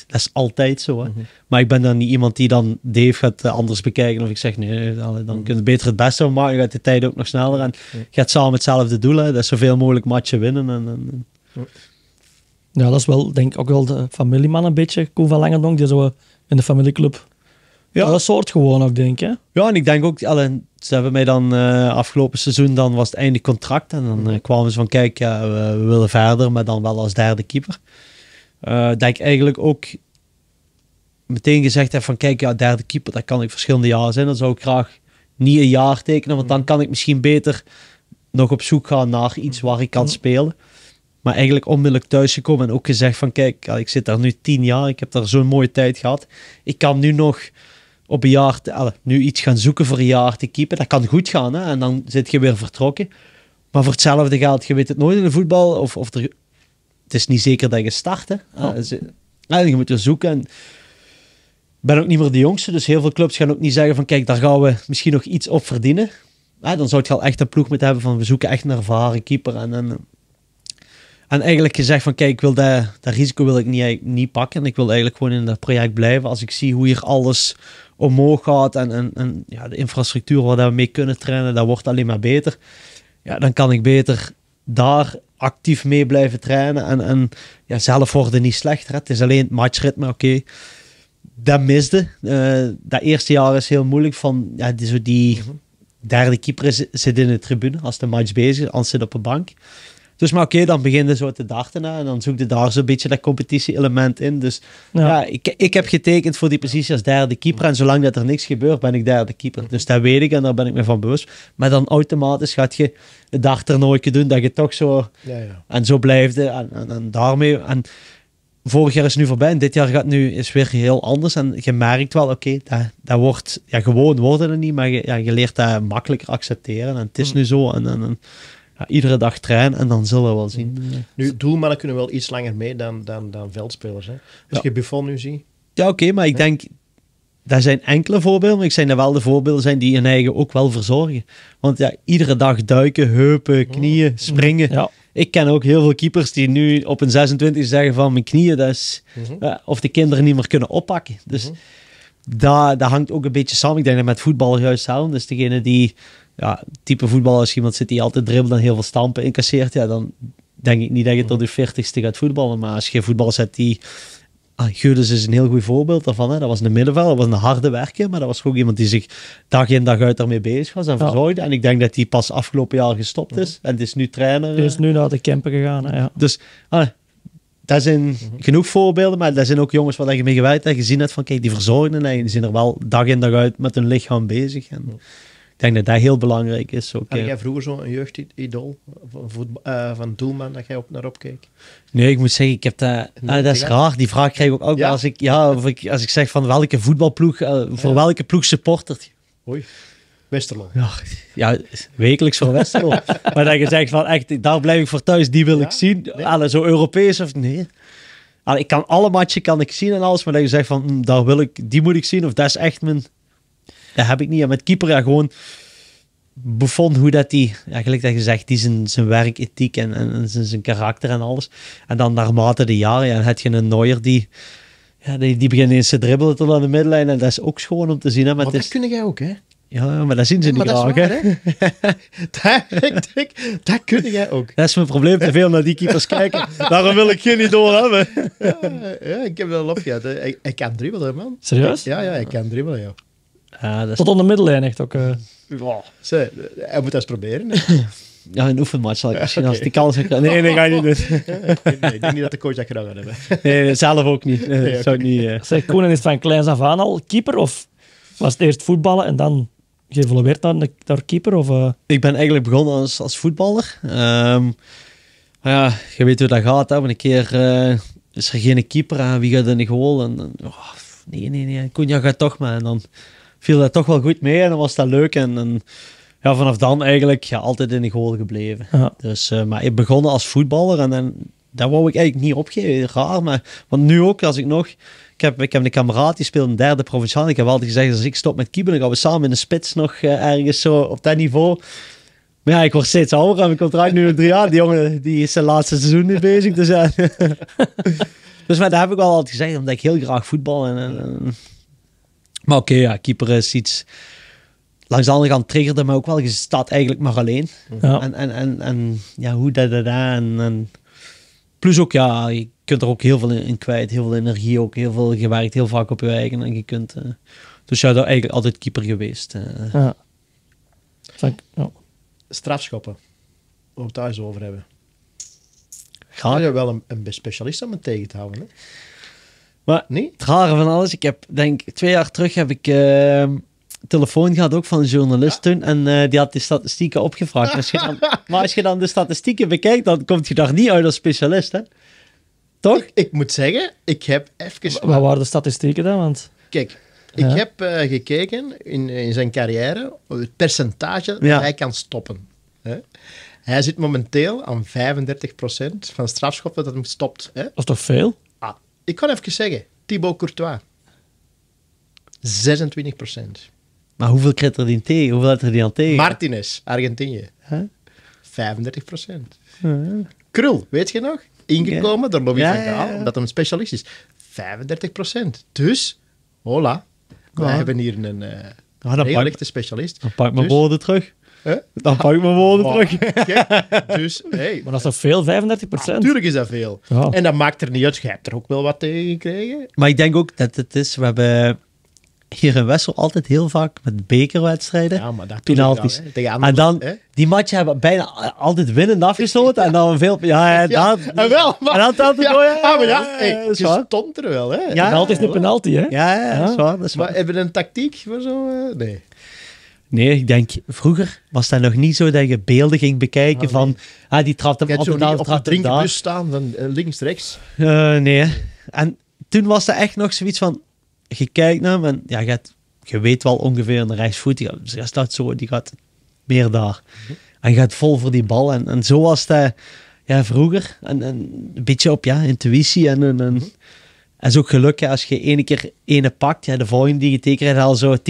dat is altijd zo. Mhm. Maar ik ben dan niet iemand die dan Dave gaat eh, anders bekijken. Of ik zeg, nee, dan, mhm. kun je beter het beste maken. Je gaat de tijd ook nog sneller. En je gaat samen hetzelfde doel. Dat is zoveel mogelijk matchen winnen. En, en, Ja, dat is wel, denk ik, ook wel de familieman een beetje. Koen van Langendonk, die zo eh, in de familieclub ja. Dat soort gewoon ook, denk ik. Ja, en ik denk ook, alleen, ze hebben mij dan eh, afgelopen seizoen, dan was het einde contract. En dan mhm. kwamen ze van, kijk, ja, we, we, willen verder, maar dan wel als derde keeper. Uh, dat ik eigenlijk ook meteen gezegd heb van kijk, ja, derde keeper, dat kan ik verschillende jaren zijn. Dan zou ik graag niet een jaar tekenen, want dan mm-hmm. kan ik misschien beter nog op zoek gaan naar iets waar ik kan mm-hmm. spelen. Maar eigenlijk onmiddellijk thuisgekomen en ook gezegd van kijk, ik zit daar nu tien jaar, ik heb daar zo'n mooie tijd gehad. Ik kan nu nog op een jaar, eh, nu iets gaan zoeken voor een jaar te keeper. Dat kan goed gaan hè? en dan zit je weer vertrokken. Maar voor hetzelfde geld, je weet het nooit in de voetbal of, of er het is niet zeker dat je start. Hè. Eh, je moet er zoeken. En ben ook niet meer de jongste, dus heel veel clubs gaan ook niet zeggen van kijk, daar gaan we misschien nog iets op verdienen. Uh, dan zou je al echt een ploeg moeten hebben van we zoeken echt een ervaren keeper. En, en, eigenlijk gezegd van kijk, ik wil dat, dat risico wil ik niet, niet pakken. En ik wil eigenlijk gewoon in dat project blijven. Als ik zie hoe hier alles omhoog gaat en, en, en ja, de infrastructuur waar we mee kunnen trainen, dat wordt alleen maar beter. Ja, dan kan ik beter daar actief mee blijven trainen. En, en ja, zelf worden niet slechter. Het is alleen het matchritme, oké. Dat misde. Eh, dat eerste jaar is heel moeilijk. Van, ja, die, zo die mhm. derde keeper zit in de tribune als de match bezig is. Anders zit op een bank. Dus maar oké, dan begin je zo te dachten en dan zoek je daar zo'n beetje dat competitie-element in. Dus ja, ik, ik heb getekend voor die positie als derde keeper. En zolang dat er niks gebeurt, ben ik derde keeper. Dus dat weet ik en daar ben ik me van bewust. Maar dan automatisch gaat je het dagtoernooitje doen dat je toch zo... Ja, ja. En zo blijft en, en, daarmee... En vorig jaar is nu voorbij en dit jaar gaat nu, is weer heel anders. En je merkt wel, oké, dat, dat wordt... Ja, gewoon worden er niet, maar je, ja, je leert dat makkelijker accepteren. En het is mm. nu zo en, en iedere dag trainen en dan zullen we wel zien. Nu, doelmannen kunnen wel iets langer mee dan, dan, dan veldspelers. Hè? Als je Buffon nu ziet. Ja, oké, maar ik denk, daar zijn enkele voorbeelden, maar ik zijn er wel de voorbeelden zijn die hun eigen ook wel verzorgen. Want ja, iedere dag duiken, heupen, oh. knieën, springen. Ik ken ook heel veel keepers die nu op een 26 zeggen van mijn knieën, dat is, mhm. eh, of de kinderen niet meer kunnen oppakken. Dus dat, mhm. dat hangt ook een beetje samen. Ik denk dat met voetbal juist samen. Dus degene die ja, type voetbal, als iemand zit die altijd dribbelt en heel veel stampen incasseert, ja, dan denk ik niet dat je tot de 40ste gaat voetballen. Maar als je voetballer zet die. Ah, is een heel goed voorbeeld daarvan. Hè. Dat was de middenveld dat was een harde werker, maar dat was ook iemand die zich dag in dag uit daarmee bezig was en ja. verzorgde. En ik denk dat die pas afgelopen jaar gestopt is. En het is nu trainer. Hij is eh. nu naar de camper gegaan. Hè, ja. Dus ah, dat zijn mhm. genoeg voorbeelden, maar dat zijn ook jongens waar je mee gewerkt hebt, gezien hebt van kijk, die verzorgen en die zijn er wel dag in dag uit met hun lichaam bezig. En, denk dat dat heel belangrijk is. Ook, Had eh. jij vroeger zo'n jeugdidool uh, van doelman dat jij op, naar opkeek? Nee, ik moet zeggen, ik heb dat... ah, dat is raar, die vraag krijg ik ook, ook als, ik, ja, of ik, als ik zeg van welke voetbalploeg, eh, voor welke ploeg supportert Oei. Westerlo. Ja, ja, wekelijks voor Westerlo. maar dat je zegt van echt, daar blijf ik voor thuis, die wil ik zien. Alle, zo Europees of nee. Alle, ik kan alle matchen kan ik zien en alles, maar dat je zegt van hm, daar wil ik, die moet ik zien of dat is echt mijn dat heb ik niet. met keeper, ja, gewoon bevond hoe dat hij, eigenlijk dat gezegd, die zijn, zijn werkethiek en, en, zijn, zijn karakter en alles. En dan naarmate de jaren, ja, dan heb je een Neuer die, ja, die, die begint eens te dribbelen tot aan de middenlijn. En dat is ook schoon om te zien. Hè, maar dat kun jij ook, hè? Ja, maar dat zien ze niet graag, hè? dat, ik dat kun jij ook. Dat is mijn probleem, te veel naar die keepers kijken. Daarom wil ik je niet door hebben. ja, ja, ik heb wel op, hè Ik, ik kan dribbelen, man. Serieus? Ja, ja, ik kan dribbelen, ja. Ja, dat Tot onder middellijn echt ook. Uh... hij moet eens proberen. ja, een oefenmatch zal ik misschien als die kans heb. Nee, nee, ga je niet doen. nee, ik denk niet dat de coach dat gedaan gaat hebben. nee, zelf ook niet. Nee, zou niet eh. Koenen is van kleins af aan al keeper of was het eerst voetballen en dan geëvolueerd naar, naar keeper? Of, Ik ben eigenlijk begonnen als, als voetballer. Um, ja, je weet hoe dat gaat. Hè. Een keer is er geen keeper aan, wie gaat er niet goal? En, oh, nee, nee, nee, Koenja gaat toch maar. En dan viel dat toch wel goed mee en dan was dat leuk. En, en ja, vanaf dan eigenlijk ja, altijd in de goal gebleven. Dus, eh, maar ik begon als voetballer en, dan dat wou ik eigenlijk niet opgeven. Raar, maar want nu ook, als ik nog... Ik heb, ik heb een kameraad die speelt een derde provinciale. Ik heb altijd gezegd, als ik stop met dan gaan we samen in de spits nog eh, ergens zo op dat niveau. Maar ja, ik word steeds ouder en ik contract nu drie jaar. Die jongen die is zijn laatste seizoen nu bezig. te dus zijn. dus maar dat heb ik wel altijd gezegd, omdat ik heel graag voetbal en, en maar oké, ja, keeper is iets. Langs de andere kant triggerde ook wel. Je staat eigenlijk maar alleen. En, en, en, en ja, hoe dat en, plus ook, ja, je kunt er ook heel veel in, kwijt. Heel veel energie ook. Heel veel gewerkt, heel vaak op je eigen. En je kunt. Eh, dus jij dat eigenlijk altijd keeper geweest. Uh. Ja. Oh. Strafschoppen. we het daar eens over hebben. Ga je wel een, een specialist om het tegen te houden? Hè? Maar nee? het rare van alles, ik heb denk twee jaar terug heb ik ehm, telefoon gehad ook van een journalist toen. En eh, die had de statistieken opgevraagd. maar als je dan de statistieken bekijkt, dan komt je daar niet uit als specialist, hè? Toch? Ik, moet zeggen, ik heb even... Wat waren de statistieken dan? Want... Kijk, ik heb eh, gekeken in, in zijn carrière het percentage dat hij kan stoppen. Hè? Hij zit momenteel aan 35% van strafschoppen dat hem stopt. Hè? Dat is toch veel? Ik kan even zeggen, Thibaut Courtois. 26 procent. Maar hoeveel krijgt er die tegen? Hoeveel had er die aan Martinez, Argentinië. 35 procent. Krul, weet je nog? Ingekomen daar door Bobby ja, van omdat hij een specialist is. 35 procent. Dus, hola. Wij hebben hier een uh, specialist. Dan pak mijn dus, terug. Huh? Dan pak ik mijn woorden terug. dus, hey. Maar dat is toch veel, 35 procent? Natuurlijk ah, is dat veel. En dat maakt er niet uit. Je hebt er ook wel wat tegen gekregen. Maar ik denk ook dat het is... We hebben hier in Wessel altijd heel vaak met bekerwedstrijden. Ja, maar dat penalties. en dan, die matchen hebben bijna altijd winnend afgesloten. En dan veel... Ja, ja, ja wel, en dan telt het ja, ja, ah, maar ja, hey, is stond er wel. Hè. Ja, altijd een penalty, hè? Ja, ja, dat Dat is Maar hebben we een tactiek voor zo? Eh? nee. Nee, ik denk, vroeger was dat nog niet zo dat je beelden ging bekijken ah, van, ah, die trapt hem op en nou staan, dan eh, links, rechts. Eh, nee. En toen was dat echt nog zoiets van, je kijkt naar hem en ja, je, weet wel ongeveer een rechtsvoet, die staat dus zo, die gaat meer daar. Mhm. En je gaat vol voor die bal. En, en zo was dat ja, vroeger. En, een beetje op ja, intuïtie en een... Mhm. En is ook geluk, als je ene keer ene pakt, ja, de volgende die je tekent al zo 10%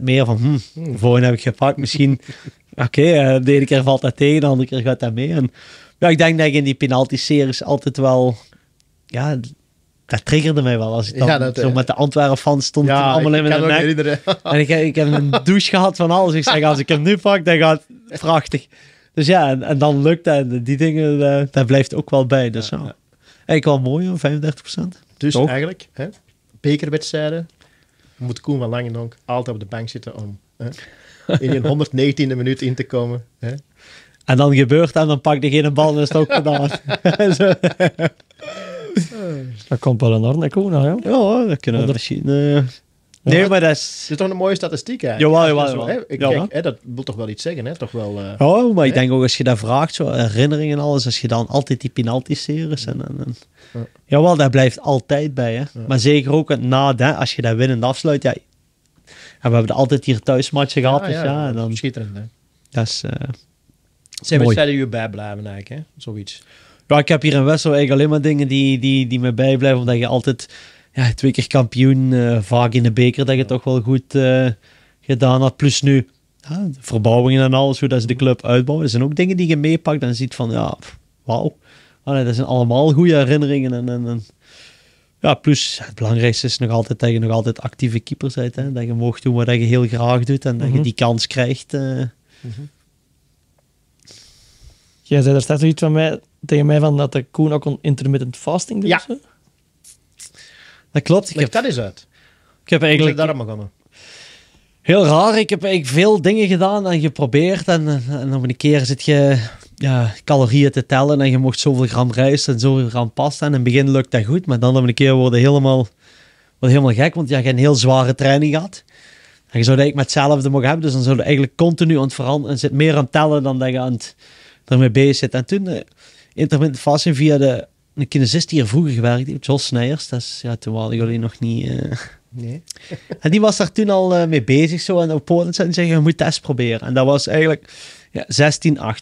meer van, hm, de volgende heb ik gepakt, misschien, oké, eh, de ene keer valt dat tegen, de andere keer gaat dat mee. En, ja, ik denk dat ik in die penalty-series altijd wel, ja, dat triggerde mij wel. Als ik dan zo eh, met de Antwerpen fans stond, ja, allemaal in mijn nek. en ik, ik heb een douche gehad van alles. Ik zeg, als ik hem nu pak, dan gaat het prachtig. Dus ja, en, dan lukt dat. Die dingen, eh, dat blijft ook wel bij. Dus ja, Eigenlijk wel mooi, 35 dus eigenlijk, hè, bekerwedstrijden, moet Koen van Langendonk altijd op de bank zitten om hè, in je 119e minuut in te komen. Hè. En dan gebeurt dat, dan pakt diegene bal en is het ook gedaan. dat komt wel in orde, Koen. Nou, ja, ja dat kunnen we eh, Nee, maar dat is... Dat is toch een mooie statistiek, hè? Jawel, jawel. jawel. hè, dat wil toch wel iets zeggen, hè? Toch wel, eh, oh, maar ik denk ook als je dat vraagt, zo herinneringen en alles, als je dan altijd die penalty-series en... en, ja. Jawel, daar blijft altijd bij, hè? Maar zeker ook het hè? als je dat winnend afsluit, ja... En we hebben altijd hier thuismatchen gehad, dus ja... dan, schitterend, hè? Dat is... Uh, eh, zijn wedstrijden je bijblijven eigenlijk, hè? Zoiets. Ja, ik heb hier in eigenlijk alleen maar dingen die, die, die me bijblijven, omdat je altijd ja, twee keer kampioen, eh, vaak in de beker dat je toch wel goed eh, gedaan had. Plus nu verbouwingen en alles, hoe dat ze de club uitbouwen. Dat zijn ook dingen die je meepakt en ziet van, ja, wauw. dat zijn allemaal goede herinneringen. En, en, en, ja, plus het belangrijkste is nog altijd dat je nog altijd actieve keeper bent. Hè? Dat je mocht doen wat je heel graag doet en dat je mhm. die kans krijgt. Eh. Mhm. Jij zei daar staat nog iets van mij, tegen mij van dat de Koen ook een intermittent fasting doet. Zo? Dat klopt. Ik heb, dat eens uit. Ik heb eigenlijk... begonnen? Heel raar. Ik heb eigenlijk veel dingen gedaan en geprobeerd. En, en op een keer zit je ja, calorieën te tellen en je mocht zoveel gram rijst en zoveel gram pasta. En in het begin lukt dat goed, maar dan op een keer worden helemaal, word helemaal gek, want je hebt een heel zware training gehad. En je zou dat ik met hetzelfde mogen hebben, dus dan zou je eigenlijk continu aan het veranderen en zit meer aan het tellen dan dat je aan het, ermee bezig zit. En toen, eh, intermittent fasting via de een kinesist die er vroeger gewerkt heeft, Jos Snijers, dat is ja, toen waren jullie nog niet. Eh. Nee. en die was daar toen al eh, mee bezig, zo en op poten zijn en zeggen: Je moet test proberen. En dat was eigenlijk ja,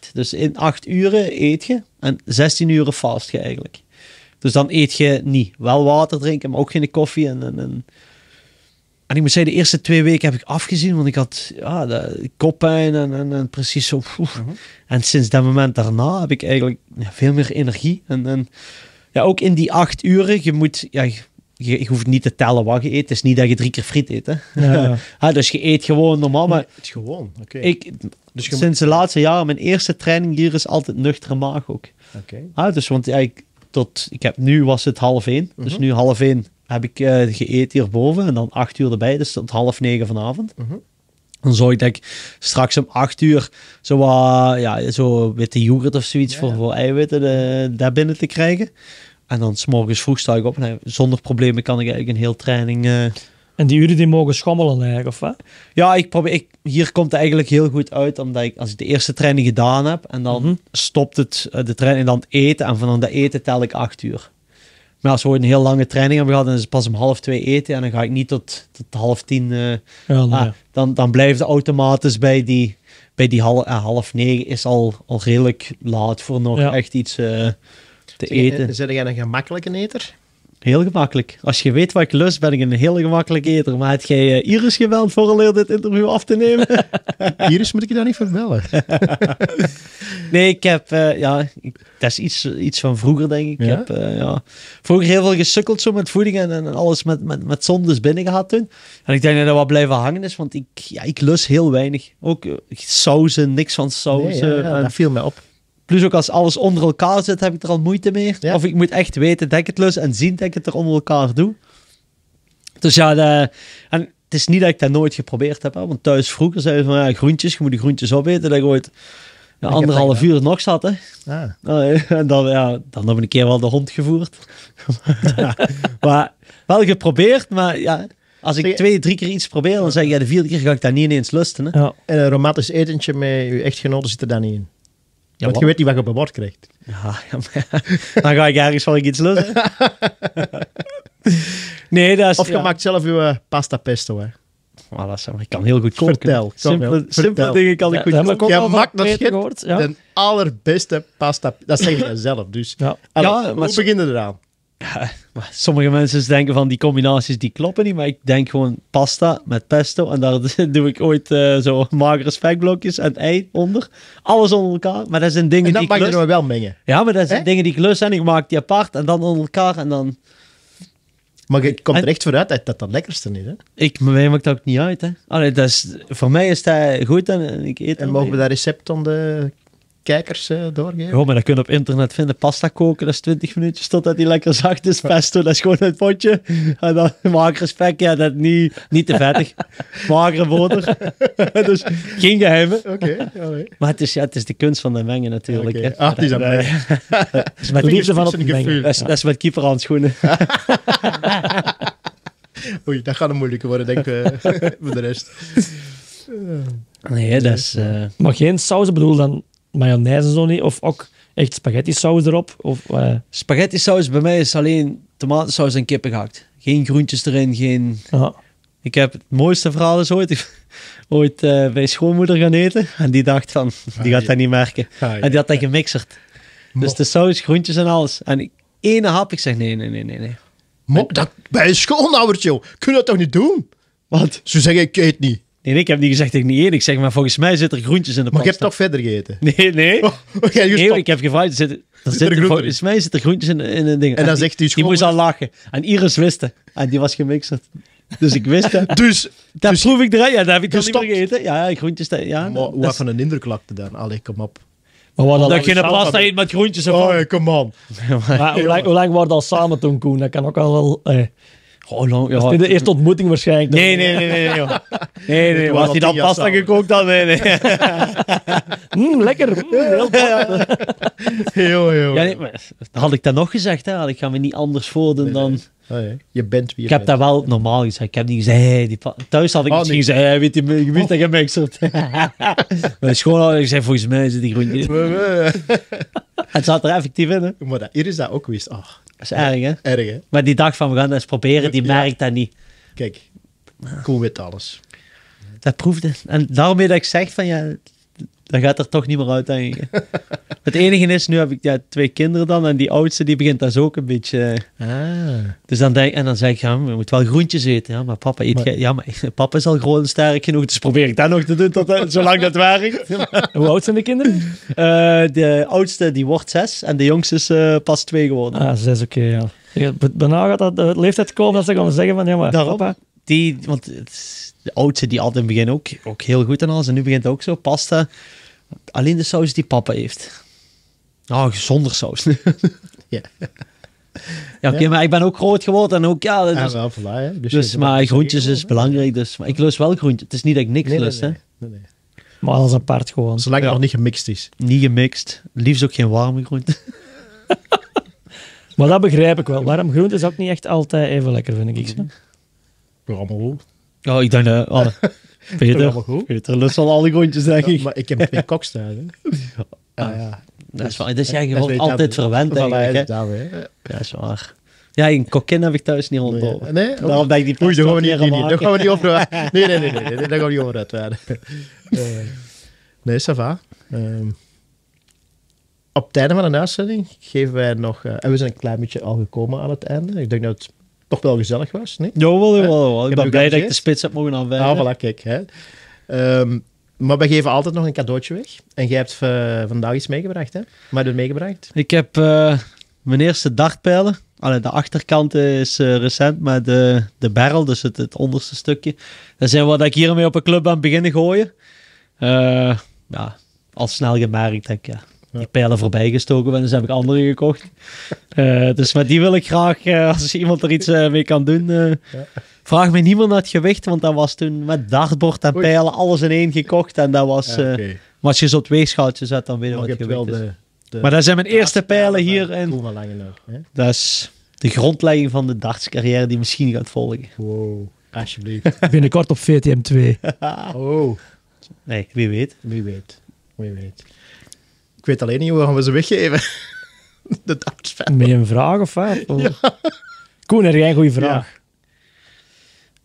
16-8. Dus in 8 uren eet je en 16 uren fast je eigenlijk. Dus dan eet je niet. Wel water drinken, maar ook geen koffie. En, en, en en ik moet zeggen, de eerste twee weken heb ik afgezien, want ik had ja, koppijn en, en, precies zo. Mhm. En sinds dat moment daarna heb ik eigenlijk veel meer energie. En, en ja, ook in die acht uren, je moet, ja, je, hoeft niet te tellen wat je eet. Het is niet dat je drie keer friet eet. Hè? Ja. Ah, dus je eet gewoon normaal. Maar het gewoon, oké. Okay. Dus Sinds de laatste jaren, mijn eerste training hier is altijd nuchtere maag ook. Oké. Ja, ah, dus want ik, tot, ik heb, nu was het half één. Dus mhm. nu half één heb ik uh, eh, geëten hierboven en dan acht uur erbij, dus tot half negen vanavond. Mhm. Dan zou ik straks om acht uur zo, ja, zo witte yoghurt of zoiets voor, eiwitten eh, daar binnen te krijgen. En dan s'morgens vroeg sta ik op en zonder problemen kan ik eigenlijk een heel training... Eh, en die uren die mogen schommelen eigenlijk, of wat? Ja, ik probeer, ik, hier komt het eigenlijk heel goed uit, omdat ik, als ik de eerste training gedaan heb en dan mhm. stopt het, de training, dan eten en van dat eten tel ik acht uur. Maar als we een heel lange training hebben gehad en is pas om half twee eten en dan ga ik niet tot, tot half tien. Uh, dan, dan blijft het automatisch bij die, bij die half, eh, half negen is al, al redelijk laat voor nog echt iets eh, te eten. Zit jij een gemakkelijke eter? Heel gemakkelijk. Als je weet wat ik lust, ben ik een heel gemakkelijk eter. Maar had jij eh, Iris geweld voor al dit interview af te nemen? Iris moet ik je daar niet voor bellen. nee, ik heb, eh, ja, dat is iets, iets van vroeger, denk ik. Ik heb eh, ja, vroeger heel veel gesukkeld zo met voeding en, en alles met, met, met zondes binnen gehad toen. En ik denk dat dat wat blijven hangen is, want ik, ja, ik lust heel weinig. Ook uh, sauzen, niks van sauzen. Nee, dat viel mij op. Plus ook als alles onder elkaar zit, heb ik er al moeite mee. Of ik moet echt weten dat ik het lust en zien dat ik het er onder elkaar doe. Dus ja, en het is niet dat ik dat nooit geprobeerd heb. want thuis vroeger zeiden van ja, groentjes, je moet die groentjes opeten. Dat ik ooit ja, anderhalf uur nog zat. Hè. Ah. Eh, en dan, ja, dan heb ik een keer wel de hond gevoerd. maar wel geprobeerd, maar ja, als ik twee, drie keer iets probeer, dan zeg je ja, de vierde keer ga ik dat niet ineens lusten. Hè. Ja. En een romantisch etentje met je echtgenoten zit er dan niet in want wat? je weet niet wat je op bord krijgt. Ja, dan ga ik ergens van iets lossen. nee, dat is, of je maakt zelf je eh, pasta pesto, hè. Maar dat ik kan heel goed koken. Vertel. Simpele, simpele dingen kan ik goed koken. Je maakt nog geen de allerbeste pasta. Dat zeg je zelf. Dus ja. ja, maar hoe beginnen eraan? Ja, sommige mensen denken van die combinaties die kloppen niet, maar ik denk gewoon pasta met pesto en daar doe ik ooit eh, zo magere spekblokjes en ei onder. Alles onder elkaar, maar dat zijn dingen en die ik lust. wel mengen. Ja, maar dat zijn dingen die ik lust en ik maak die apart en dan onder elkaar en dan... Maar je komt er echt vooruit dat dat het lekkerste is, hè? Ik, mij maakt dat ook niet uit, hè. Allee, dat is, voor mij is dat goed en ik eet... En mogen we dat recept onder? de kijkers uh, doorgeven? Oh, maar dat kun je op internet vinden. Pasta koken, dat is 20 minuutjes totdat die lekker zacht is. Pesto, dat is gewoon het potje. En dan magere spek, ja, dat niet, niet te vettig. magere boter. dus geen geheimen. Oké, Maar het is, het is de kunst van de mengen natuurlijk. Ah, dat is met liefde van op mengen. Dat is, dat is Oei, dat gaat een moeilijke worden, denk ik, eh, voor de rest. Nee, dat is... Uh... Maar geen saus, bedoel dan mayonaise zo niet. Of ook echt spaghetti saus erop. Of, eh, Spaghetti saus bij mij is alleen tomatensaus en kippen gehakt. Geen groentjes erin, geen... Ik heb het mooiste verhaal is ooit, ooit eh, bij schoonmoeder gaan eten. En die dacht van, die gaat ah, dat niet merken. Ah, en die had dat gemixerd. Dus de saus, groentjes en alles. En één hap, ik zeg nee, nee, nee, nee. nee. dat, bij een schoonoudertje, kun je dat toch niet doen? Want Ze zeggen, ik eet niet. Nee, ik heb niet gezegd dat ik niet eet. Ik zeg maar, volgens mij zitten er groentjes in de pasta. Maar je hebt toch verder gegeten? Nee, nee. Oh, ik heb gevraagd. er zit er, volgens mij zitten er groentjes in, in een ding. En, dan zegt hij Die moest al lachen. En Iris wist het. En die was gemixerd. Dus ik wist het. dus, dat dus- proef ik eruit. Ja, dat heb ik dan dus niet gegeten. Ja, groentjes. Ja, maar hoe van een indruk lakte dan? Allee, kom op. Maar wat dat je een pasta eet met groentjes. ervan. oh, kom on. hoe, lang, hoe lang waren al samen toen, Koen? Dat kan ook al wel... Eh. Oh, lang, nou, ja. Dat is de eerste ontmoeting waarschijnlijk. Nee, nee, nee, nee. Nee, nee, nee was hij dan pasta gekookt dan? Nee, nee. mm, lekker. Mm, heel ja, heel, heel. had ik dat nog gezegd, hè? Had ik ga me niet anders voordoen dan... Oh, je bent wie je Ik heb daar dat wel normaal gezegd. Ik heb niet gezegd, hey, die thuis had ik oh, misschien nee. gezegd, hey, weet je, je wist oh. dat je mixert. Mijn ik zei, volgens mij is die groentje. het zat er effectief in, hè. Maar dat, hier is dat ook geweest. Ach. Dat is erg, hè? Maar die dag van we gaan eens proberen, die merkt dat niet. Kijk, cool wit alles. Dat proefde. En daarmee dat ik zeg van ja, dan gaat er toch niet meer uit. het enige is, nu heb ik ja, twee kinderen dan en die oudste die begint daar ook een beetje. Eh, ah. Dus dan denk en dan zeg ik, ja, je moet wel groentjes eten. Ja, maar papa eet ja, maar papa is al groot en sterk genoeg, dus probeer ik dat nog te doen tot, eh, zolang dat is Hoe oud zijn de kinderen? Eh, de oudste die wordt zes en de jongste is pas twee geworden. Ah, zes, oké, ja. Daarna gaat dat de leeftijd komen dat ze gaan zeggen van, ja maar Daarom? papa, die, want het de oudste die altijd begint ook, ook heel goed en alles. En nu begint ook zo pasta. Alleen de saus die papa heeft. Oh, ah, zonder saus. ja. Ja, oké, maar ik ben ook groot geworden en ook, ja... Dus, ja, wel, voilà, hè. Dus, dus maar groentjes is belangrijk, dus... Maar ik lust wel groentjes. Het is niet dat ik niks nee, lust, nee, nee. Maar alles apart gewoon. Zolang het nog niet gemixt is. Niet gemixt. Liefst ook geen warme groenten. maar dat begrijp ik wel. Warm groenten is ook niet echt altijd even lekker, vind ik. Allemaal goed. Oh, ik denk eh, dat... Peter, Peter lust al al die rondjes, denk ik. maar ik heb een koks thuis, hè. Ah, ah, ja. Dat is dus waar. Dus jij wordt altijd verwend, denk ik. Dat is waar. Ja, een kokkin heb ik thuis niet onder. Nee, nee, daarom denk ik die Oei, daar gaan we niet, niet, gaan we niet over Nee, nee, nee, nee, daar gaan we niet over uitweiden. Eh, nee, ça va. Ehm, op het einde van de uitzending geven wij nog... Eh, en we zijn een klein beetje al gekomen aan het einde. Ik denk dat het toch wel gezellig was. Nee? Jawel, jawel, jawel. Ik ben blij dat ik de spits heb mogen aanwijzen. Ah, voilà, kijk. Hè. Ehm, maar we geven altijd nog een cadeautje weg. En jij hebt eh, vandaag iets meegebracht, hè? heb je meegebracht? Ik heb eh, mijn eerste dartpijlen. Allee, de achterkant is eh, recent, maar de, de barrel, dus het, het onderste stukje. Dat zijn wat ik hiermee op een club aan beginnen gooien. ja, al snel gemerkt, denk ik. Ja die pijlen voorbij gestoken ben, dus heb ik andere gekocht. Eh, dus met die wil ik graag, eh, als iemand er iets eh, mee kan doen. Vraag me niemand naar het gewicht, want dat was toen met dartbord en pijlen alles in één gekocht. En dat was, ja, maar als je ze op twee schaaltjes zet, dan weet je wat je gewicht maar dat zijn mijn eerste pijlen hier. En dat is de grondlegging van de dartscarrière die misschien gaat volgen. Wow, alsjeblieft. Binnenkort op VTM 2. oh. Nee, wie weet. Wie weet. Wie weet ik weet alleen niet hoe gaan we ze weggeven. De dartfan. Met een vraag of wat? Ja. Koen, heb jij een goede vraag?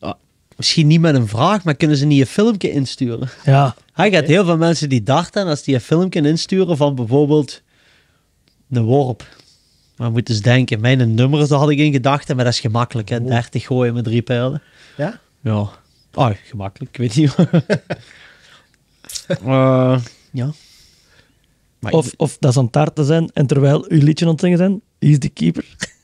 Ja. misschien niet met een vraag, maar kunnen ze niet een filmpje insturen? Ja. Hij gaat heel veel mensen die dachten, als die een filmpje insturen van bijvoorbeeld een worp. Maar moet eens denken, mijn nummers daar had ik in gedachten, maar dat is gemakkelijk, hè? 30 gooien met drie pijlen. Ja? Ja. Oh, gemakkelijk, ik weet niet. Eh, ja of, of dat ze aan taart te zijn en terwijl uw liedje aan het zingen zijn, is de keeper.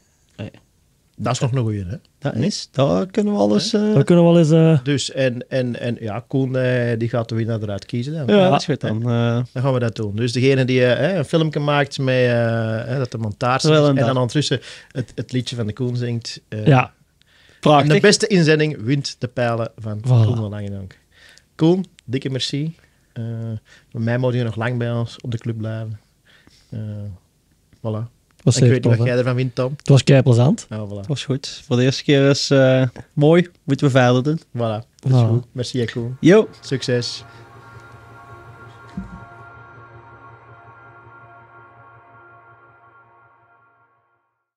Dat is nog een goeie, hè? Dat is, Daar kunnen we alles. Uh... Dat kunnen we eens. Eh, dus en, en, en ja, Koen eh, die gaat de winnaar eruit kiezen. Dan. Ja, ja, dat is goed dan. Dan gaan we dat doen. Dus degene die een filmpje maakt met dat de montage en dan ondertussen het, het liedje van de Koen zingt. ja, prachtig. de beste inzending wint de pijlen van Koen van Langendonk. Koen, dikke merci bij eh, mij moet je nog lang bij ons op de club blijven. Eh, voilà. Was ik weet niet wat jij ervan vindt, Tom. Het was keiplezant. Oh, voilà. Het was goed. Voor de eerste keer is eh, mooi. Moeten we verder doen. Voilà. Dat is goed. Merci, Jacko. Yo. Succes.